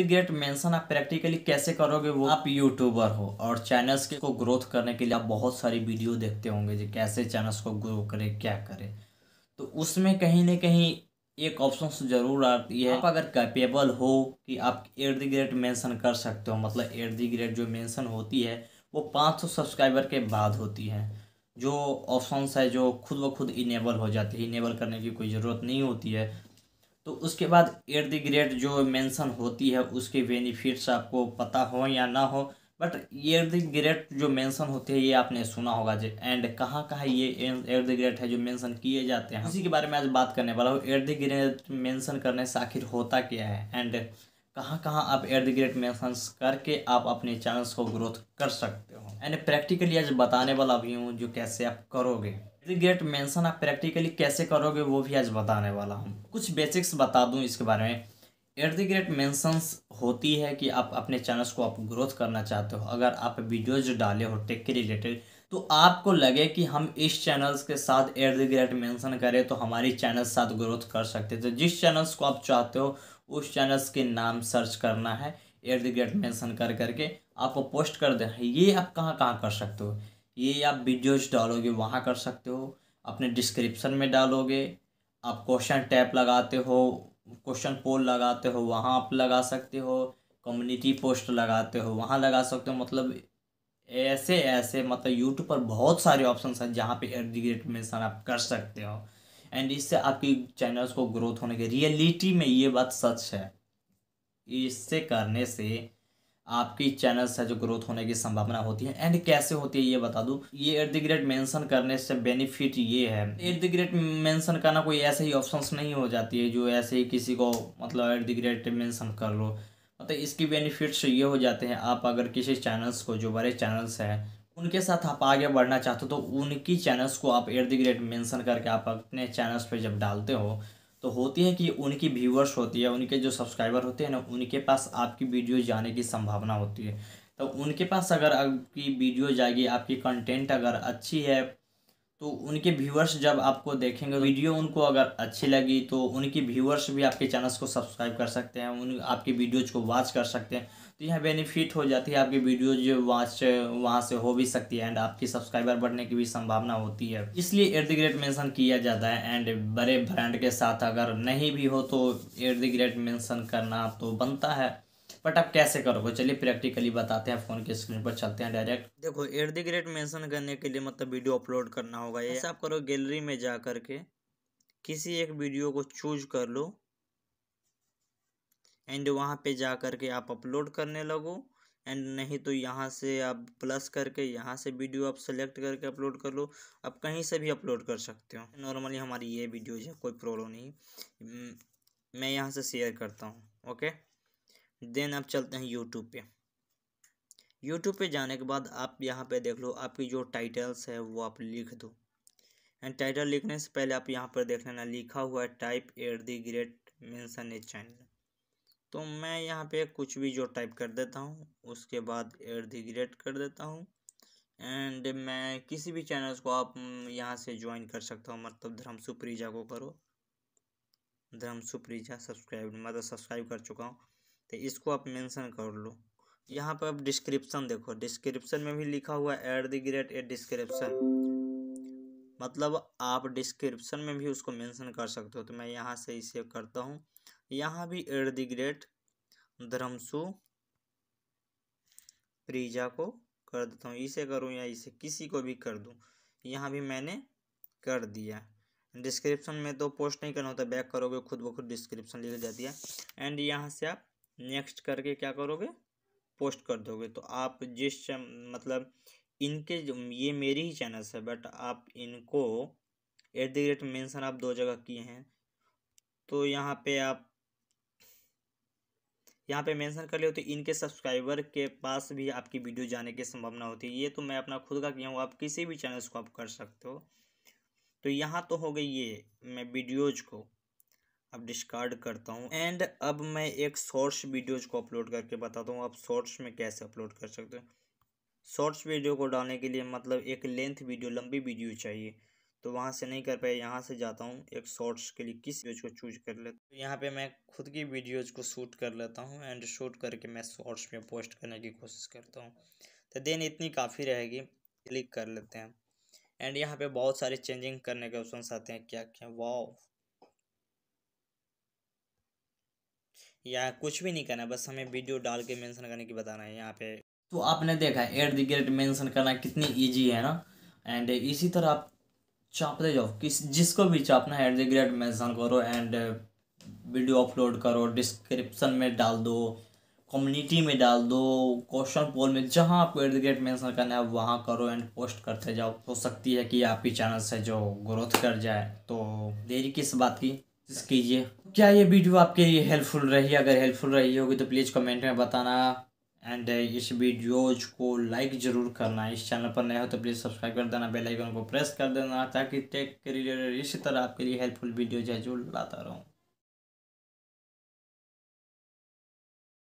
Gate mention आप practically कैसे करोगे वो आप यूट्यूबर हो और चैनल्स के को ग्रोथ करने के लिए आप बहुत सारी वीडियो देखते होंगे जी कैसे चैनल्स को ग्रो करें क्या करें तो उसमें कहीं ना कहीं एक ऑप्शन जरूर आती है आप अगर कैपेबल हो कि आप एट द ग्रेट मेंशन कर सकते हो मतलब एट द ग्रेट जो मेंशन होती है वो पाँच सौ सब्सक्राइबर के बाद होती है जो ऑप्शंस है जो खुद ब खुद इनेबल हो जाती है इनेबल करने की कोई ज़रूरत नहीं होती है तो उसके बाद एट द ग्रेट जो मेंशन होती है उसके बेनिफिट्स आपको पता हो या ना हो बट एट दी ग्रेट जो मेंशन होते हैं ये आपने सुना होगा जे एंड कहाँ कहाँ ये एट द ग्रेट है जो मेंशन किए जाते हैं उसी के बारे में आज बात करने वाला हूँ एट द ग्रेट मेंशन करने से आखिर होता क्या है एंड कहाँ कहाँ आप एट द ग्रेट मैंसन्स करके आप अपने चैनल्स को ग्रोथ कर सकते हो एंड प्रैक्टिकली आज बताने वाला भी हूँ जो कैसे आप करोगे एट द ग्रेट मैंसन आप प्रैक्टिकली कैसे करोगे वो भी आज बताने वाला हूँ कुछ बेसिक्स बता दूँ इसके बारे में एट द ग्रेट मेंशंस होती है कि आप अपने चैनल्स को आप ग्रोथ करना चाहते हो अगर आप वीडियोज डाले हो टेक के रिलेटेड तो आपको लगे कि हम इस चैनल्स के साथ एट द ग्रेट मैंसन करें तो हमारी चैनल साथ ग्रोथ कर सकते तो जिस चैनल्स को आप चाहते हो उस चैनल्स के नाम सर्च करना है एट द गेट मैंसन कर करके आपको पोस्ट कर देना है हाँ, ये आप कहाँ कहाँ कर सकते हो ये आप वीडियोज डालोगे वहाँ कर सकते हो अपने डिस्क्रिप्शन में डालोगे आप क्वेश्चन टैप लगाते हो क्वेश्चन पोल लगाते हो वहाँ आप लगा सकते हो कम्युनिटी पोस्ट लगाते हो वहाँ लगा सकते हो मतलब ऐसे ऐसे मतलब यूट्यूब पर बहुत सारे ऑप्शन हैं जहाँ पे द गिर्द मैंसन आप कर सकते हो एंड इससे आपकी चैनल्स को ग्रोथ होने के रियलिटी में ये बात सच है इससे करने से आपकी चैनल से जो ग्रोथ होने की संभावना होती है एंड कैसे होती है ये बता दूँ ये एट द ग्रेट मेंशन करने से बेनिफिट ये है एट द ग्रेट मेंशन करना कोई ऐसे ही ऑप्शंस नहीं हो जाती है जो ऐसे ही किसी को मतलब एट द ग्रेट मेंशन कर लो मतलब इसकी बेनिफिट्स ये हो जाते हैं आप अगर किसी चैनल्स को जो बड़े चैनल्स हैं उनके साथ आप आगे बढ़ना चाहते हो तो उनकी चैनल्स को आप एट द ग्रेट मैंसन करके आप अपने चैनल्स पर जब डालते हो तो होती है कि उनकी व्यूअर्स होती है उनके जो सब्सक्राइबर होते हैं ना उनके पास आपकी वीडियो जाने की संभावना होती है तो उनके पास अगर आपकी वीडियो जाएगी आपकी कंटेंट अगर अच्छी है तो उनके व्यूअर्स जब आपको देखेंगे वीडियो उनको अगर अच्छी लगी तो उनकी व्यूअर्स भी आपके चैनल्स को सब्सक्राइब कर सकते हैं उन आपकी वीडियोज को वॉच कर सकते हैं तो यह बेनिफिट हो जाती है आपकी वीडियोज वॉच वहाँ से हो भी सकती है एंड आपकी सब्सक्राइबर बढ़ने की भी संभावना होती है इसलिए इर्द गिर्द मैंसन किया जाता है एंड बड़े ब्रांड के साथ अगर नहीं भी हो तो इर्द गिर्द मैंसन करना तो बनता है बट आप कैसे करोगे चलिए प्रैक्टिकली बताते हैं फोन के स्क्रीन पर चलते हैं डायरेक्ट देखो एट दी ग्रेट मैंशन करने के लिए मतलब वीडियो अपलोड करना होगा ऐसा अच्छा। आप करो गैलरी में जा कर के किसी एक वीडियो को चूज कर लो एंड वहाँ पे जा कर के आप अपलोड करने लगो एंड नहीं तो यहाँ से आप प्लस करके यहाँ से वीडियो आप सेलेक्ट करके अपलोड कर लो आप कहीं से भी अपलोड कर सकते हो नॉर्मली हमारी ये वीडियोज है कोई प्रॉब्लम नहीं मैं यहाँ से शेयर करता हूँ ओके देन आप चलते हैं यूट्यूब पे यूट्यूब पे जाने के बाद आप यहाँ पे देख लो आपकी जो टाइटल्स है वो आप लिख दो एंड टाइटल लिखने से पहले आप यहाँ पर देख लेना लिखा हुआ है type at the rate mention a channel तो मैं यहाँ पे कुछ भी जो टाइप कर देता हूँ उसके बाद एट दी ग्रेट कर देता हूँ एंड मैं किसी भी चैनल्स को आप यहाँ से ज्वाइन कर सकता हूँ मतलब धर्म सुप्रीजा को करो धर्म सुप्रीजा सब्सक्राइब मतलब सब्सक्राइब कर चुका हूँ तो इसको आप मेंशन कर लो यहाँ पर आप डिस्क्रिप्शन देखो डिस्क्रिप्शन में भी लिखा हुआ है at the rate at description मतलब आप डिस्क्रिप्शन में भी उसको मेंशन कर सकते हो तो मैं यहाँ से इसे करता हूँ यहाँ भी एट द ग्रेट धर्मसु प्रीजा को कर देता हूँ इसे करूँ या इसे किसी को भी कर दूँ यहाँ भी मैंने कर दिया डिस्क्रिप्शन में तो पोस्ट नहीं करना होता बैक करोगे खुद ब खुद डिस्क्रिप्शन लिख जाती है एंड यहाँ से आप नेक्स्ट करके क्या करोगे पोस्ट कर दोगे तो आप जिस मतलब इनके ये मेरी ही चैनल्स है बट आप इनको एट द रेट मैंसन आप दो जगह किए हैं तो यहाँ पे आप यहाँ पे मेंशन कर ले तो इनके सब्सक्राइबर के पास भी आपकी वीडियो जाने की संभावना होती है ये तो मैं अपना खुद का किया हूँ आप किसी भी चैनल्स को आप कर सकते हो तो यहाँ तो हो गई ये मैं वीडियोज को अब डिस्कार्ड करता हूँ एंड अब मैं एक शॉर्ट्स वीडियोज़ को अपलोड करके बताता हूँ आप शॉर्ट्स में कैसे अपलोड कर सकते हो शॉर्ट्स वीडियो को डालने के लिए मतलब एक लेंथ वीडियो लंबी वीडियो चाहिए तो वहाँ से नहीं कर पाया यहाँ से जाता हूँ एक शॉर्ट्स के लिए किस वीडियो को चूज कर लेता हूँ यहाँ पे मैं खुद की वीडियोज को शूट कर लेता हूँ एंड शूट करके मैं शॉर्ट्स में पोस्ट करने की कोशिश करता हूँ तो देन इतनी काफ़ी रहेगी क्लिक कर लेते हैं एंड यहाँ पे बहुत सारे चेंजिंग करने के ऑप्शन आते हैं क्या क्या वाओ या कुछ भी नहीं करना बस हमें वीडियो डाल के मेंशन करने की बताना है यहाँ पे तो आपने देखा एट द गेट मेंशन करना कितनी इजी है ना एंड इसी तरह आप चापते जाओ किस जिसको भी चापना है एट द ग्रेट मेंशन करो एंड वीडियो अपलोड करो डिस्क्रिप्शन में डाल दो कम्युनिटी में डाल दो क्वेश्चन पोल में जहाँ आपको एट द ग्रेट मैंसन करना है वहाँ करो एंड पोस्ट करते जाओ हो सकती है कि आपकी चैनल से जो ग्रोथ कर जाए तो देरी किस बात की कीजिए क्या ये वीडियो आपके लिए हेल्पफुल रही अगर हेल्पफुल रही होगी तो प्लीज़ कमेंट में बताना एंड uh, इस वीडियोज को लाइक ज़रूर करना इस चैनल पर नए हो तो प्लीज़ सब्सक्राइब कर देना बेल आइकन को प्रेस कर देना ताकि टेक के रिलेटेड इसी तरह आपके लिए हेल्पफुल वीडियो जो लाता रहूँ